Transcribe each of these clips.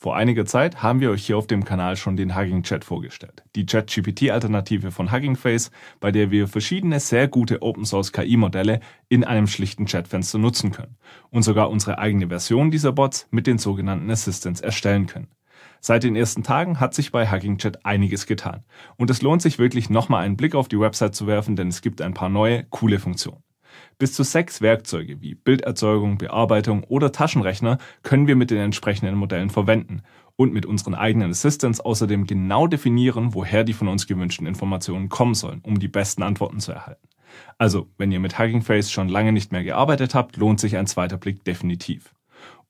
Vor einiger Zeit haben wir euch hier auf dem Kanal schon den Hugging Chat vorgestellt, die ChatGPT-Alternative von Hugging Face, bei der wir verschiedene sehr gute Open-Source KI-Modelle in einem schlichten Chatfenster nutzen können und sogar unsere eigene Version dieser Bots mit den sogenannten Assistants erstellen können. Seit den ersten Tagen hat sich bei Hugging Chat einiges getan und es lohnt sich wirklich nochmal einen Blick auf die Website zu werfen, denn es gibt ein paar neue, coole Funktionen. Bis zu sechs Werkzeuge wie Bilderzeugung, Bearbeitung oder Taschenrechner können wir mit den entsprechenden Modellen verwenden und mit unseren eigenen Assistants außerdem genau definieren, woher die von uns gewünschten Informationen kommen sollen, um die besten Antworten zu erhalten. Also, wenn ihr mit Hugging Face schon lange nicht mehr gearbeitet habt, lohnt sich ein zweiter Blick definitiv.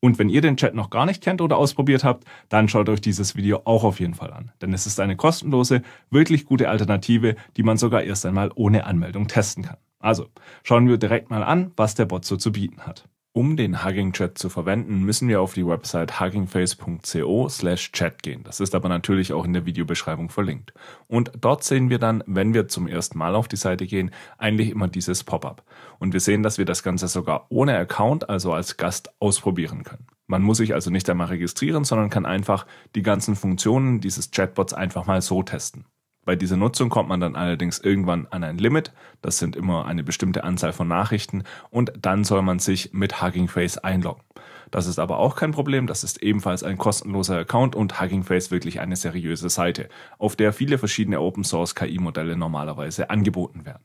Und wenn ihr den Chat noch gar nicht kennt oder ausprobiert habt, dann schaut euch dieses Video auch auf jeden Fall an. Denn es ist eine kostenlose, wirklich gute Alternative, die man sogar erst einmal ohne Anmeldung testen kann. Also schauen wir direkt mal an, was der Bot so zu bieten hat. Um den Hugging Chat zu verwenden, müssen wir auf die Website huggingface.co/chat gehen. Das ist aber natürlich auch in der Videobeschreibung verlinkt. Und dort sehen wir dann, wenn wir zum ersten Mal auf die Seite gehen, eigentlich immer dieses Pop-up. Und wir sehen, dass wir das Ganze sogar ohne Account, also als Gast, ausprobieren können. Man muss sich also nicht einmal registrieren, sondern kann einfach die ganzen Funktionen dieses Chatbots einfach mal so testen. Bei dieser Nutzung kommt man dann allerdings irgendwann an ein Limit. Das sind immer eine bestimmte Anzahl von Nachrichten und dann soll man sich mit Hugging Face einloggen. Das ist aber auch kein Problem. Das ist ebenfalls ein kostenloser Account und Hugging Face wirklich eine seriöse Seite, auf der viele verschiedene Open Source KI Modelle normalerweise angeboten werden.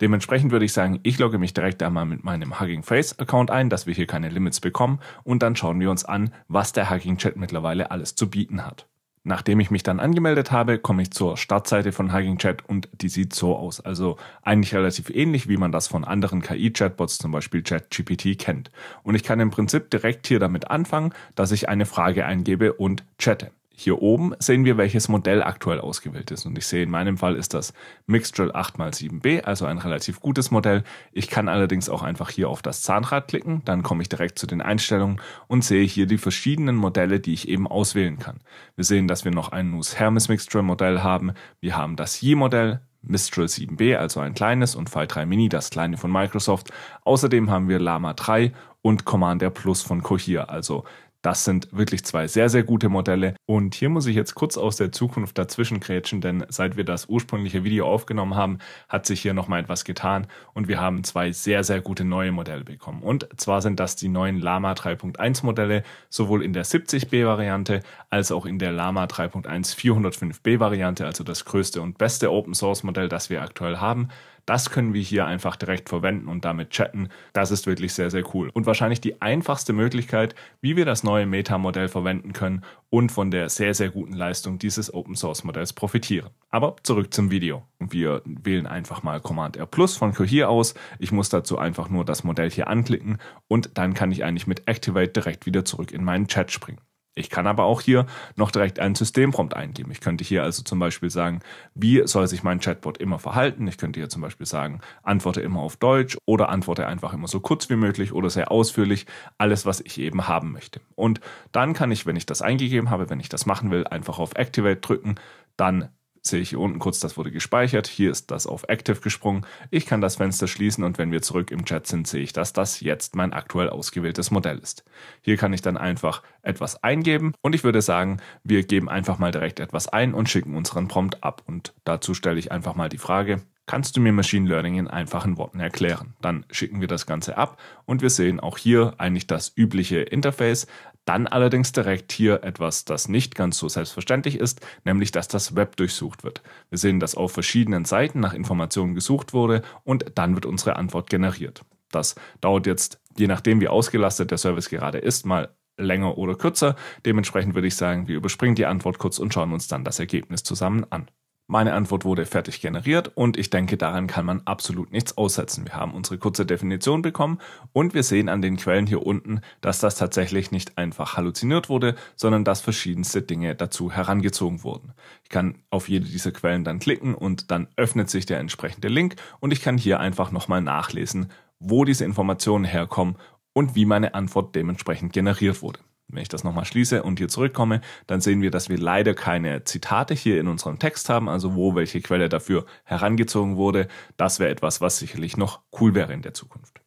Dementsprechend würde ich sagen, ich logge mich direkt einmal mit meinem Hugging Face Account ein, dass wir hier keine Limits bekommen und dann schauen wir uns an, was der Hugging Chat mittlerweile alles zu bieten hat. Nachdem ich mich dann angemeldet habe, komme ich zur Startseite von Hugging Chat und die sieht so aus. Also eigentlich relativ ähnlich, wie man das von anderen KI-Chatbots, zum Beispiel ChatGPT, kennt. Und ich kann im Prinzip direkt hier damit anfangen, dass ich eine Frage eingebe und chatte hier oben sehen wir, welches Modell aktuell ausgewählt ist. Und ich sehe, in meinem Fall ist das Mixtral 8x7b, also ein relativ gutes Modell. Ich kann allerdings auch einfach hier auf das Zahnrad klicken, dann komme ich direkt zu den Einstellungen und sehe hier die verschiedenen Modelle, die ich eben auswählen kann. Wir sehen, dass wir noch ein Nus Hermes Mixtral Modell haben. Wir haben das Yi-Modell, Mistral 7b, also ein kleines, und File 3 Mini, das kleine von Microsoft. Außerdem haben wir Lama 3 und Commander Plus von Cohere, also das sind wirklich zwei sehr, sehr gute Modelle. Und hier muss ich jetzt kurz aus der Zukunft dazwischen grätschen, denn seit wir das ursprüngliche Video aufgenommen haben, hat sich hier nochmal etwas getan und wir haben zwei sehr, sehr gute neue Modelle bekommen. Und zwar sind das die neuen Lama 3.1 Modelle, sowohl in der 70B Variante als auch in der Lama 3.1 405B Variante, also das größte und beste Open Source Modell, das wir aktuell haben. Das können wir hier einfach direkt verwenden und damit chatten. Das ist wirklich sehr, sehr cool. Und wahrscheinlich die einfachste Möglichkeit, wie wir das neue Meta-Modell verwenden können und von der sehr, sehr guten Leistung dieses Open-Source-Modells profitieren. Aber zurück zum Video. Wir wählen einfach mal Command R Plus von Cohere aus. Ich muss dazu einfach nur das Modell hier anklicken und dann kann ich eigentlich mit Activate direkt wieder zurück in meinen Chat springen. Ich kann aber auch hier noch direkt einen Systemprompt eingeben. Ich könnte hier also zum Beispiel sagen, wie soll sich mein Chatbot immer verhalten? Ich könnte hier zum Beispiel sagen, antworte immer auf Deutsch oder antworte einfach immer so kurz wie möglich oder sehr ausführlich, alles, was ich eben haben möchte. Und dann kann ich, wenn ich das eingegeben habe, wenn ich das machen will, einfach auf Activate drücken, dann sehe ich hier unten kurz, das wurde gespeichert. Hier ist das auf Active gesprungen. Ich kann das Fenster schließen und wenn wir zurück im Chat sind, sehe ich, dass das jetzt mein aktuell ausgewähltes Modell ist. Hier kann ich dann einfach etwas eingeben und ich würde sagen, wir geben einfach mal direkt etwas ein und schicken unseren Prompt ab. Und dazu stelle ich einfach mal die Frage, kannst du mir Machine Learning in einfachen Worten erklären? Dann schicken wir das Ganze ab und wir sehen auch hier eigentlich das übliche Interface, dann allerdings direkt hier etwas, das nicht ganz so selbstverständlich ist, nämlich dass das Web durchsucht wird. Wir sehen, dass auf verschiedenen Seiten nach Informationen gesucht wurde und dann wird unsere Antwort generiert. Das dauert jetzt, je nachdem wie ausgelastet der Service gerade ist, mal länger oder kürzer. Dementsprechend würde ich sagen, wir überspringen die Antwort kurz und schauen uns dann das Ergebnis zusammen an. Meine Antwort wurde fertig generiert und ich denke, daran kann man absolut nichts aussetzen. Wir haben unsere kurze Definition bekommen und wir sehen an den Quellen hier unten, dass das tatsächlich nicht einfach halluziniert wurde, sondern dass verschiedenste Dinge dazu herangezogen wurden. Ich kann auf jede dieser Quellen dann klicken und dann öffnet sich der entsprechende Link und ich kann hier einfach nochmal nachlesen, wo diese Informationen herkommen und wie meine Antwort dementsprechend generiert wurde. Wenn ich das nochmal schließe und hier zurückkomme, dann sehen wir, dass wir leider keine Zitate hier in unserem Text haben, also wo welche Quelle dafür herangezogen wurde. Das wäre etwas, was sicherlich noch cool wäre in der Zukunft.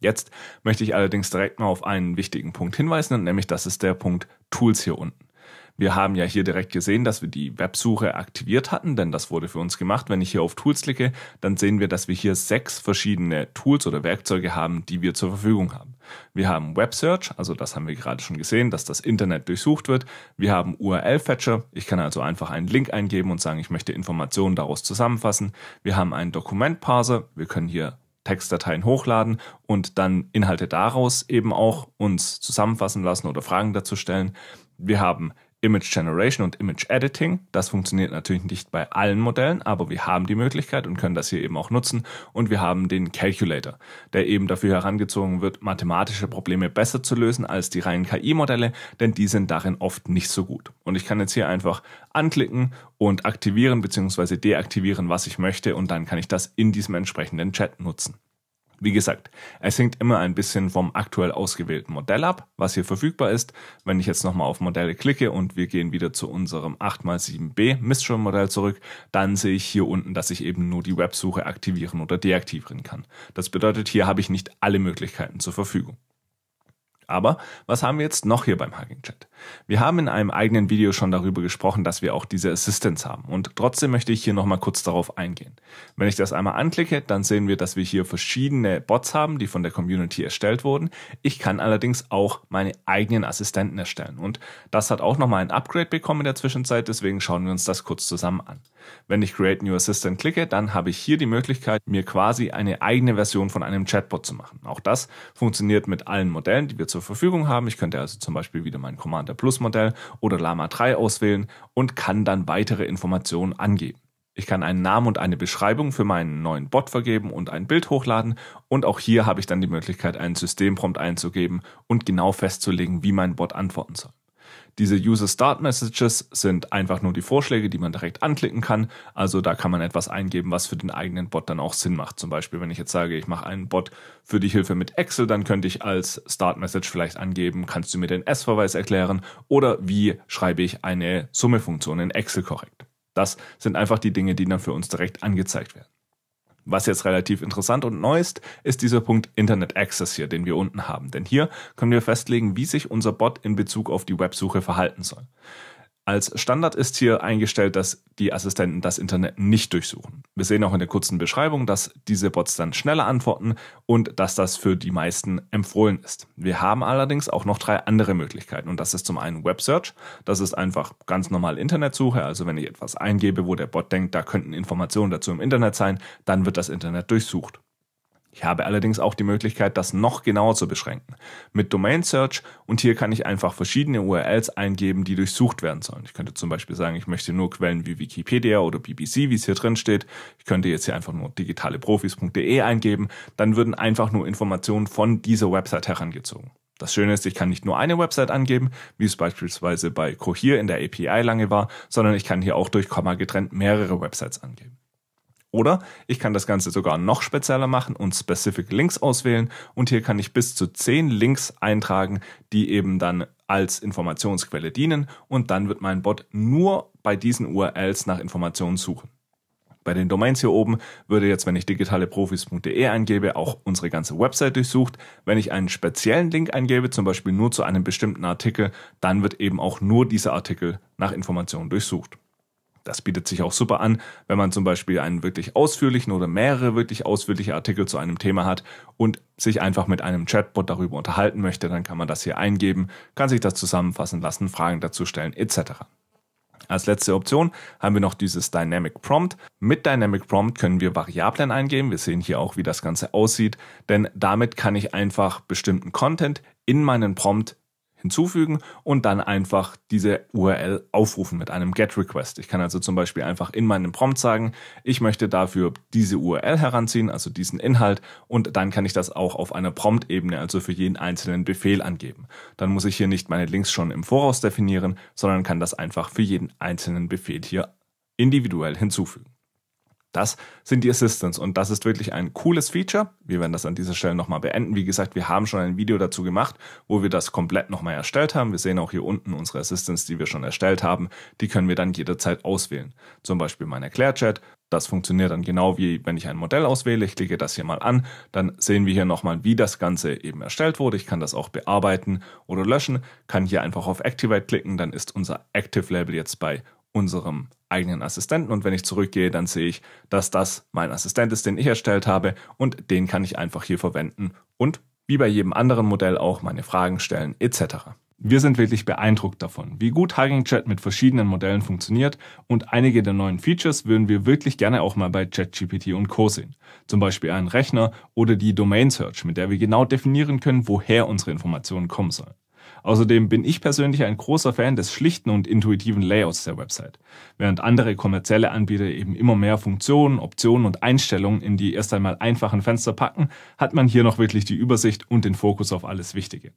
Jetzt möchte ich allerdings direkt mal auf einen wichtigen Punkt hinweisen, nämlich das ist der Punkt Tools hier unten. Wir haben ja hier direkt gesehen, dass wir die Websuche aktiviert hatten, denn das wurde für uns gemacht. Wenn ich hier auf Tools klicke, dann sehen wir, dass wir hier sechs verschiedene Tools oder Werkzeuge haben, die wir zur Verfügung haben. Wir haben Web Search, also das haben wir gerade schon gesehen, dass das Internet durchsucht wird. Wir haben URL Fetcher. Ich kann also einfach einen Link eingeben und sagen, ich möchte Informationen daraus zusammenfassen. Wir haben einen Dokument Parser. Wir können hier Textdateien hochladen und dann Inhalte daraus eben auch uns zusammenfassen lassen oder Fragen dazu stellen. Wir haben Image Generation und Image Editing. Das funktioniert natürlich nicht bei allen Modellen, aber wir haben die Möglichkeit und können das hier eben auch nutzen. Und wir haben den Calculator, der eben dafür herangezogen wird, mathematische Probleme besser zu lösen als die reinen KI-Modelle, denn die sind darin oft nicht so gut. Und ich kann jetzt hier einfach anklicken und aktivieren bzw. deaktivieren, was ich möchte und dann kann ich das in diesem entsprechenden Chat nutzen. Wie gesagt, es hängt immer ein bisschen vom aktuell ausgewählten Modell ab, was hier verfügbar ist. Wenn ich jetzt nochmal auf Modelle klicke und wir gehen wieder zu unserem 8x7b Mistral Modell zurück, dann sehe ich hier unten, dass ich eben nur die Websuche aktivieren oder deaktivieren kann. Das bedeutet, hier habe ich nicht alle Möglichkeiten zur Verfügung. Aber was haben wir jetzt noch hier beim Hugging Chat? Wir haben in einem eigenen Video schon darüber gesprochen, dass wir auch diese Assistance haben und trotzdem möchte ich hier nochmal kurz darauf eingehen. Wenn ich das einmal anklicke, dann sehen wir, dass wir hier verschiedene Bots haben, die von der Community erstellt wurden. Ich kann allerdings auch meine eigenen Assistenten erstellen und das hat auch nochmal ein Upgrade bekommen in der Zwischenzeit, deswegen schauen wir uns das kurz zusammen an. Wenn ich Create New Assistant klicke, dann habe ich hier die Möglichkeit, mir quasi eine eigene Version von einem Chatbot zu machen. Auch das funktioniert mit allen Modellen, die wir zur zur Verfügung haben. Ich könnte also zum Beispiel wieder mein Commander Plus Modell oder Lama 3 auswählen und kann dann weitere Informationen angeben. Ich kann einen Namen und eine Beschreibung für meinen neuen Bot vergeben und ein Bild hochladen und auch hier habe ich dann die Möglichkeit, einen Systemprompt einzugeben und genau festzulegen, wie mein Bot antworten soll. Diese User Start Messages sind einfach nur die Vorschläge, die man direkt anklicken kann. Also da kann man etwas eingeben, was für den eigenen Bot dann auch Sinn macht. Zum Beispiel, wenn ich jetzt sage, ich mache einen Bot für die Hilfe mit Excel, dann könnte ich als Start Message vielleicht angeben, kannst du mir den S-Verweis erklären oder wie schreibe ich eine Summefunktion in Excel korrekt. Das sind einfach die Dinge, die dann für uns direkt angezeigt werden. Was jetzt relativ interessant und neu ist, ist dieser Punkt Internet Access hier, den wir unten haben. Denn hier können wir festlegen, wie sich unser Bot in Bezug auf die Websuche verhalten soll. Als Standard ist hier eingestellt, dass die Assistenten das Internet nicht durchsuchen. Wir sehen auch in der kurzen Beschreibung, dass diese Bots dann schneller antworten und dass das für die meisten empfohlen ist. Wir haben allerdings auch noch drei andere Möglichkeiten und das ist zum einen Websearch. Das ist einfach ganz normal Internetsuche, also wenn ich etwas eingebe, wo der Bot denkt, da könnten Informationen dazu im Internet sein, dann wird das Internet durchsucht. Ich habe allerdings auch die Möglichkeit, das noch genauer zu beschränken mit Domain Search und hier kann ich einfach verschiedene URLs eingeben, die durchsucht werden sollen. Ich könnte zum Beispiel sagen, ich möchte nur Quellen wie Wikipedia oder BBC, wie es hier drin steht. Ich könnte jetzt hier einfach nur digitaleprofis.de eingeben, dann würden einfach nur Informationen von dieser Website herangezogen. Das Schöne ist, ich kann nicht nur eine Website angeben, wie es beispielsweise bei Cohere in der API lange war, sondern ich kann hier auch durch Komma getrennt mehrere Websites angeben. Oder ich kann das Ganze sogar noch spezieller machen und Specific Links auswählen und hier kann ich bis zu 10 Links eintragen, die eben dann als Informationsquelle dienen und dann wird mein Bot nur bei diesen URLs nach Informationen suchen. Bei den Domains hier oben würde jetzt, wenn ich digitaleprofis.de eingebe, auch unsere ganze Website durchsucht. Wenn ich einen speziellen Link eingebe, zum Beispiel nur zu einem bestimmten Artikel, dann wird eben auch nur dieser Artikel nach Informationen durchsucht. Das bietet sich auch super an, wenn man zum Beispiel einen wirklich ausführlichen oder mehrere wirklich ausführliche Artikel zu einem Thema hat und sich einfach mit einem Chatbot darüber unterhalten möchte, dann kann man das hier eingeben, kann sich das zusammenfassen lassen, Fragen dazu stellen etc. Als letzte Option haben wir noch dieses Dynamic Prompt. Mit Dynamic Prompt können wir Variablen eingeben. Wir sehen hier auch, wie das Ganze aussieht, denn damit kann ich einfach bestimmten Content in meinen Prompt hinzufügen und dann einfach diese URL aufrufen mit einem GET Request. Ich kann also zum Beispiel einfach in meinem Prompt sagen, ich möchte dafür diese URL heranziehen, also diesen Inhalt, und dann kann ich das auch auf einer Prompt-Ebene, also für jeden einzelnen Befehl angeben. Dann muss ich hier nicht meine Links schon im Voraus definieren, sondern kann das einfach für jeden einzelnen Befehl hier individuell hinzufügen. Das sind die Assistants und das ist wirklich ein cooles Feature. Wir werden das an dieser Stelle nochmal beenden. Wie gesagt, wir haben schon ein Video dazu gemacht, wo wir das komplett nochmal erstellt haben. Wir sehen auch hier unten unsere Assistants, die wir schon erstellt haben. Die können wir dann jederzeit auswählen. Zum Beispiel mein Erklärchat. Das funktioniert dann genau wie wenn ich ein Modell auswähle. Ich klicke das hier mal an, dann sehen wir hier nochmal, wie das Ganze eben erstellt wurde. Ich kann das auch bearbeiten oder löschen, kann hier einfach auf Activate klicken, dann ist unser Active Label jetzt bei unserem eigenen Assistenten. Und wenn ich zurückgehe, dann sehe ich, dass das mein Assistent ist, den ich erstellt habe und den kann ich einfach hier verwenden und wie bei jedem anderen Modell auch meine Fragen stellen etc. Wir sind wirklich beeindruckt davon, wie gut Hugging Chat mit verschiedenen Modellen funktioniert und einige der neuen Features würden wir wirklich gerne auch mal bei ChatGPT und Co. sehen. Zum Beispiel einen Rechner oder die Domain Search, mit der wir genau definieren können, woher unsere Informationen kommen sollen. Außerdem bin ich persönlich ein großer Fan des schlichten und intuitiven Layouts der Website, während andere kommerzielle Anbieter eben immer mehr Funktionen, Optionen und Einstellungen in die erst einmal einfachen Fenster packen, hat man hier noch wirklich die Übersicht und den Fokus auf alles Wichtige.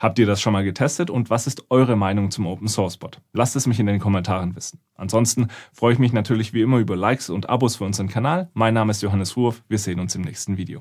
Habt ihr das schon mal getestet und was ist eure Meinung zum Open Source Bot? Lasst es mich in den Kommentaren wissen. Ansonsten freue ich mich natürlich wie immer über Likes und Abos für unseren Kanal. Mein Name ist Johannes Ruhrf. Wir sehen uns im nächsten Video.